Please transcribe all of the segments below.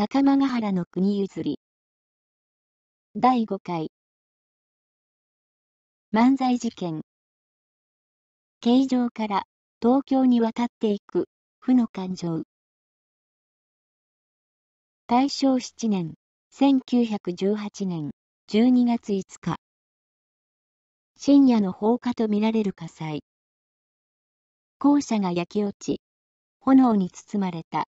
高間ヶ原の国譲り。第5回。漫才事件。形状から東京に渡っていく負の感情。大正7年、1918年12月5日。深夜の放火とみられる火災。校舎が焼き落ち、炎に包まれた。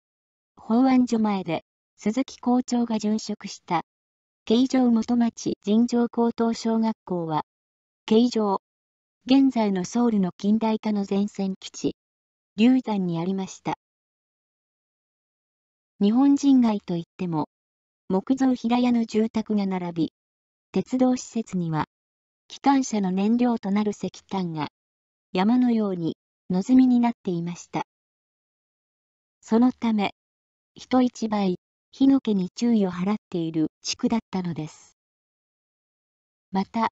法案所前で鈴木校長が殉職した。京城元町尋常高等小学校は、京城、現在のソウルの近代化の前線基地、流山にありました。日本人街といっても、木造平屋の住宅が並び、鉄道施設には、機関車の燃料となる石炭が、山のように、のずみになっていました。そのため、人一倍、火の気に注意を払っている地区だったのです。また、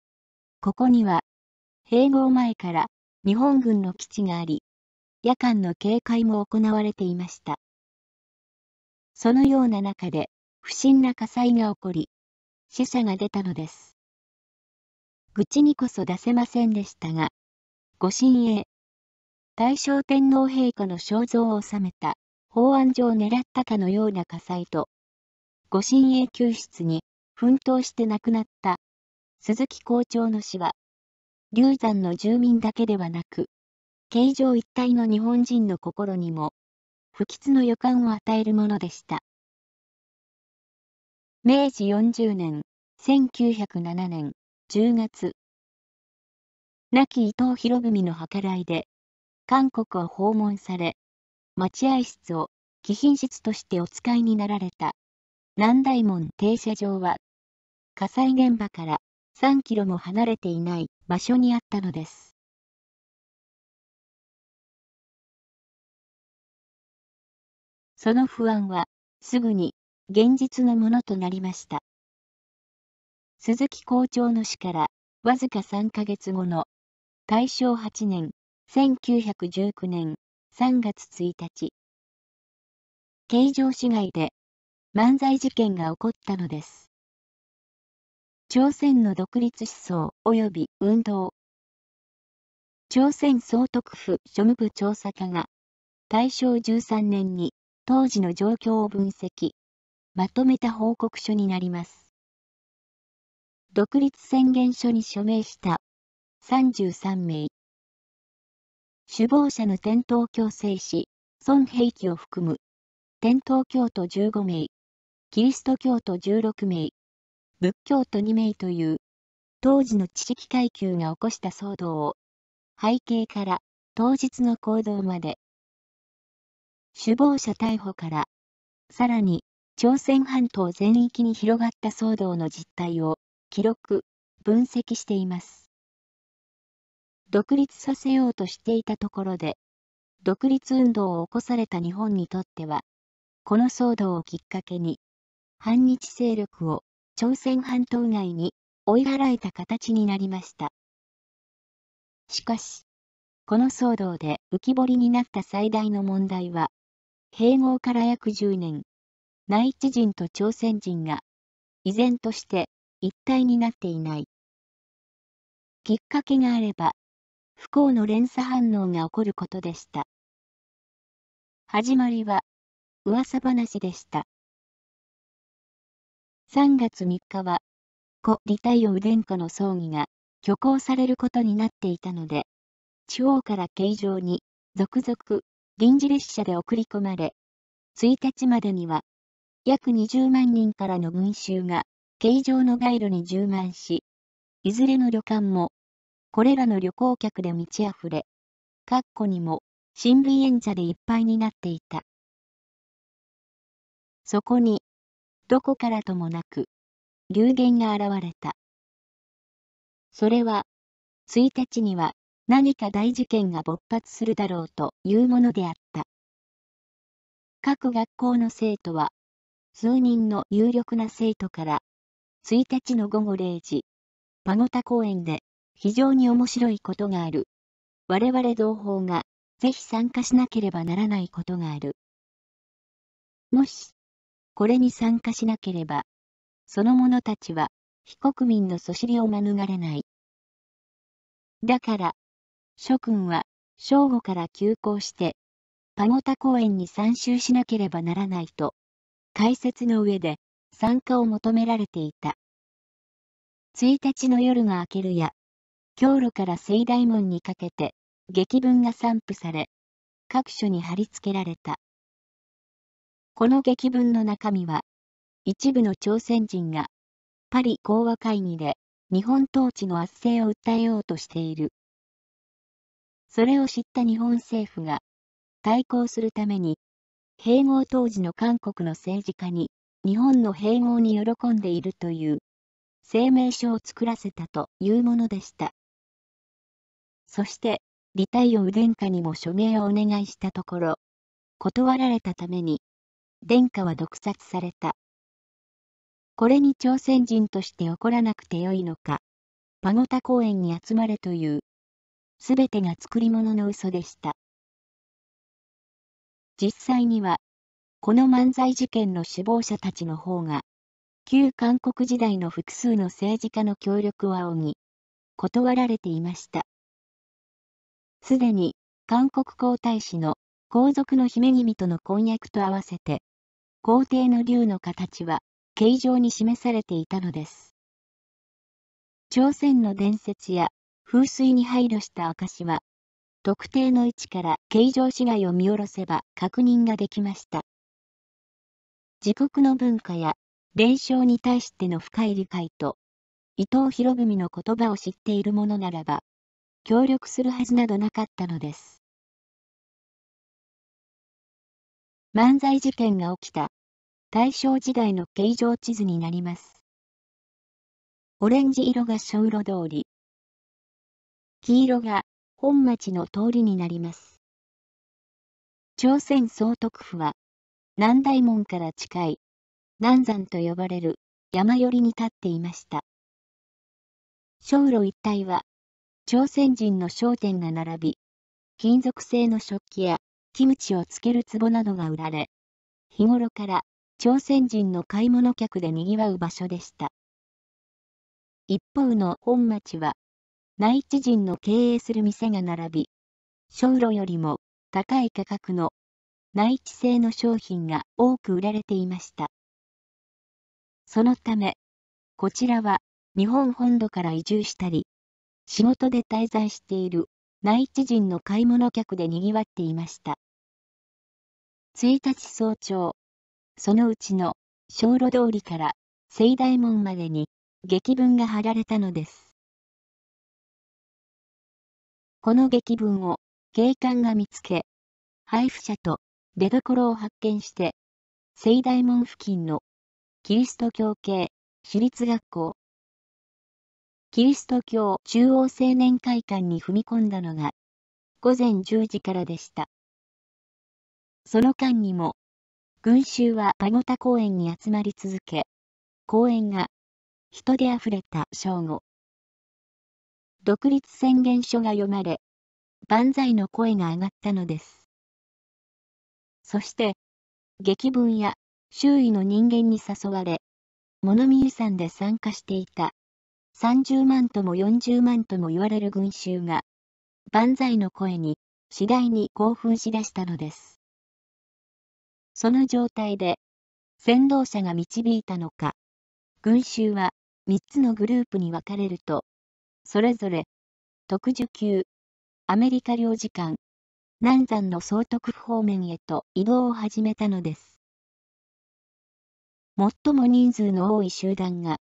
ここには、併合前から日本軍の基地があり、夜間の警戒も行われていました。そのような中で、不審な火災が起こり、死者が出たのです。愚痴にこそ出せませんでしたが、ご神栄、大正天皇陛下の肖像を収めた法案上を狙ったかのような火災と、ご神栄救出に奮闘して亡くなった鈴木校長の死は、流山の住民だけではなく、形状一体の日本人の心にも、不吉の予感を与えるものでした。明治40年、1907年10月、亡き伊藤博文の計らいで、韓国を訪問され、待合室を貴賓室としてお使いになられた南大門停車場は、火災現場から3キロも離れていない場所にあったのです。その不安は、すぐに、現実のものとなりました。鈴木校長の死から、わずか3ヶ月後の、大正8年、1919年3月1日、京城市街で、漫才事件が起こったのです。朝鮮の独立思想及び運動。朝鮮総督府庶務部調査課が、大正13年に当時の状況を分析、まとめた報告書になります。独立宣言書に署名した33名。首謀者の転倒強制し、孫平気を含む、転倒教徒15名。キリスト教徒16名、仏教徒2名という、当時の知識階級が起こした騒動を、背景から当日の行動まで、首謀者逮捕から、さらに朝鮮半島全域に広がった騒動の実態を記録、分析しています。独立させようとしていたところで、独立運動を起こされた日本にとっては、この騒動をきっかけに、反日勢力を朝鮮半島外に追い払えた形になりました。しかし、この騒動で浮き彫りになった最大の問題は、併合から約10年、内地人と朝鮮人が依然として一体になっていない。きっかけがあれば、不幸の連鎖反応が起こることでした。始まりは、噂話でした。3月3日は、故・リタイオウ殿下の葬儀が、挙行されることになっていたので、地方から形状に、続々、臨時列車で送り込まれ、1日までには、約20万人からの群衆が、形状の街路に充満し、いずれの旅館も、これらの旅行客で満ち溢れ、括弧にも、新聞演者でいっぱいになっていた。そこに、どこからともなく、流言が現れた。それは、1日には何か大事件が勃発するだろうというものであった。各学校の生徒は、数人の有力な生徒から、1日の午後0時、パゴタ公園で非常に面白いことがある。我々同胞がぜひ参加しなければならないことがある。もし、これに参加しなければ、その者たちは、非国民のそしりを免れない。だから、諸君は、正午から休校して、パゴタ公園に参集しなければならないと、解説の上で、参加を求められていた。1日の夜が明けるや、京路から盛大門にかけて、劇文が散布され、各所に貼り付けられた。この劇文の中身は、一部の朝鮮人が、パリ講和会議で日本統治の圧政を訴えようとしている。それを知った日本政府が、対抗するために、併合当時の韓国の政治家に、日本の併合に喜んでいるという、声明書を作らせたというものでした。そして、李太陽殿下にも署名をお願いしたところ、断られたために、殿下は毒殺された。これに朝鮮人として怒らなくてよいのか。パゴタ公園に集まれという。すべてが作り物の嘘でした。実際には、この漫才事件の首謀者たちの方が、旧韓国時代の複数の政治家の協力を仰ぎ、断られていました。すでに、韓国皇太子の皇族の姫君との婚約と合わせて、皇帝の竜の形は、形状に示されていたのです。朝鮮の伝説や風水に配慮した証は、特定の位置から形状市街を見下ろせば確認ができました。自国の文化や伝承に対しての深い理解と、伊藤博文の言葉を知っている者ならば、協力するはずなどなかったのです。漫才事件が起きた。大正時代の形状地図になります。オレンジ色が小路通り。黄色が本町の通りになります。朝鮮総督府は、南大門から近い、南山と呼ばれる山寄りに立っていました。小路一帯は、朝鮮人の商店が並び、金属製の食器やキムチをつける壺などが売られ、日頃から朝鮮人の買い物客で賑わう場所でした。一方の本町は、内地人の経営する店が並び、小路よりも高い価格の内地製の商品が多く売られていました。そのため、こちらは日本本土から移住したり、仕事で滞在している内地人の買い物客で賑わっていました。1日早朝、そのうちの小路通りから聖大門までに劇文が貼られたのです。この劇文を警官が見つけ、配布者と出所を発見して、聖大門付近のキリスト教系私立学校キリスト教中央青年会館に踏み込んだのが、午前10時からでした。その間にも、群衆はパゴタ公園に集まり続け、公園が人で溢れた正午。独立宣言書が読まれ、万歳の声が上がったのです。そして、劇文や周囲の人間に誘われ、物見遊山で参加していた30万とも40万とも言われる群衆が、万歳の声に、次第に興奮しだしたのです。その状態で、先導者が導いたのか、群衆は3つのグループに分かれると、それぞれ、特需級、アメリカ領事館、南山の総督府方面へと移動を始めたのです。最も人数の多い集団が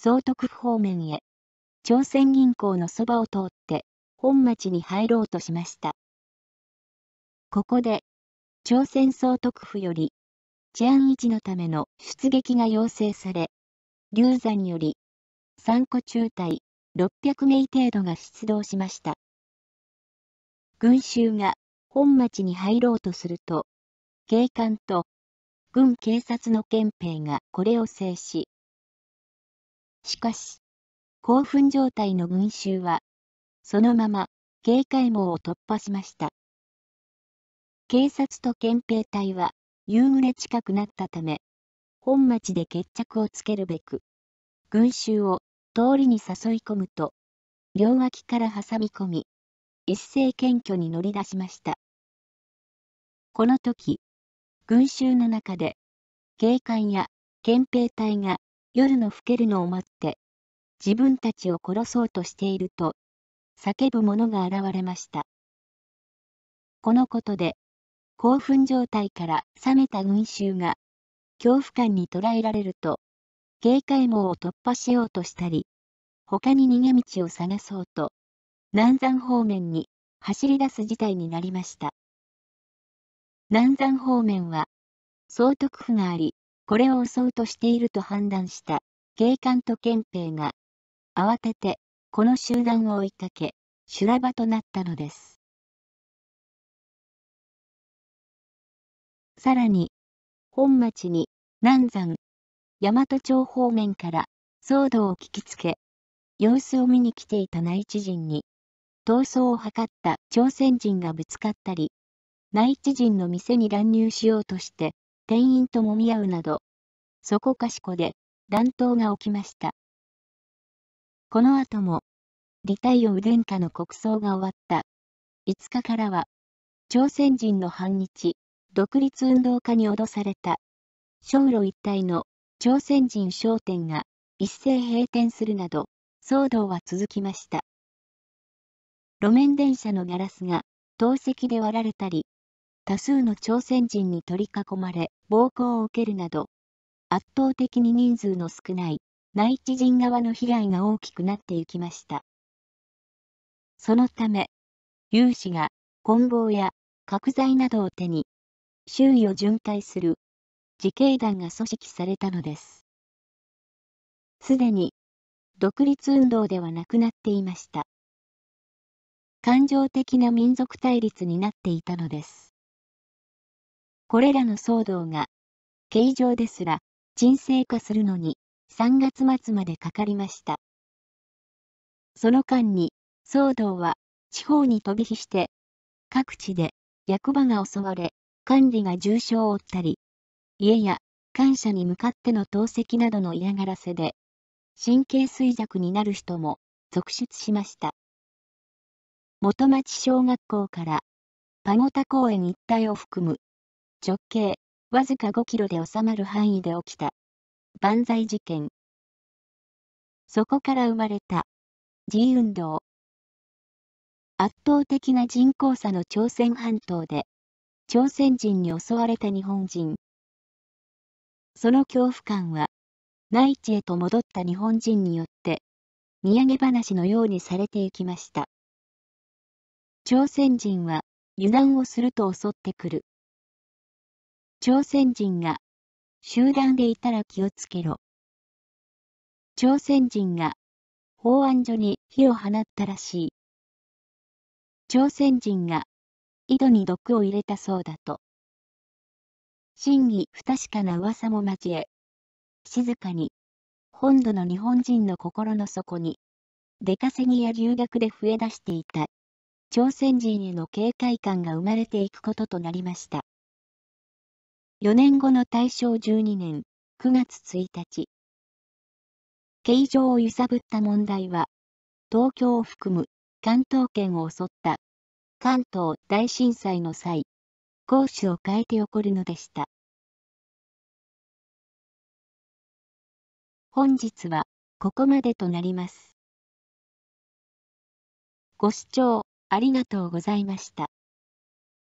総督府方面へ、朝鮮銀行のそばを通って、本町に入ろうとしました。ここで、朝鮮総督府より、治安維持のための出撃が要請され、流山より、三個中隊600名程度が出動しました。群衆が本町に入ろうとすると、警官と軍警察の憲兵がこれを制し、しかし、興奮状態の群衆は、そのまま警戒網を突破しました。警察と憲兵隊は夕暮れ近くなったため、本町で決着をつけるべく、群衆を通りに誘い込むと、両脇から挟み込み、一斉検挙に乗り出しました。この時、群衆の中で、警官や憲兵隊が夜の更けるのを待って、自分たちを殺そうとしていると、叫ぶ者が現れました。このことで、興奮状態から冷めた群衆が、恐怖感に捉えられると、警戒網を突破しようとしたり、他に逃げ道を探そうと、南山方面に走り出す事態になりました。南山方面は、総督府があり、これを襲うとしていると判断した警官と憲兵が、慌ててこの集団を追いかけ、修羅場となったのです。さらに、本町に南山、大和町方面から騒動を聞きつけ、様子を見に来ていた内地人に、逃走を図った朝鮮人がぶつかったり、内地人の店に乱入しようとして、店員と揉み合うなど、そこかしこで乱闘が起きました。この後も、リタイオウ殿下の国葬が終わった5日からは、朝鮮人の反日、独立運動家に脅された、小路一帯の朝鮮人商店が一斉閉店するなど、騒動は続きました。路面電車のガラスが、透石で割られたり、多数の朝鮮人に取り囲まれ、暴行を受けるなど、圧倒的に人数の少ない内地人側の被害が大きくなっていきました。そのため、有志が棍棒や角材などを手に、周囲を巡回する自警団が組織されたのです。すでに、独立運動ではなくなっていました。感情的な民族対立になっていたのです。これらの騒動が、形状ですら、沈静化するのに、3月末までかかりました。その間に、騒動は、地方に飛び火して、各地で、役場が襲われ、管理が重傷を負ったり、家や、感謝に向かっての投石などの嫌がらせで、神経衰弱になる人も、続出しました。元町小学校から、パゴタ公園一帯を含む直径、わずか5キロで収まる範囲で起きた。万歳事件。そこから生まれた。G 運動。圧倒的な人口差の朝鮮半島で、朝鮮人に襲われた日本人。その恐怖感は、内地へと戻った日本人によって、土産話のようにされていきました。朝鮮人は、油断をすると襲ってくる。朝鮮人が集団でいたら気をつけろ。朝鮮人が法案所に火を放ったらしい。朝鮮人が井戸に毒を入れたそうだと。真偽不確かな噂も交え、静かに本土の日本人の心の底に出稼ぎや留学で増え出していた朝鮮人への警戒感が生まれていくこととなりました。4年後の大正12年9月1日。形状を揺さぶった問題は、東京を含む関東圏を襲った関東大震災の際、攻守を変えて起こるのでした。本日はここまでとなります。ご視聴ありがとうございました。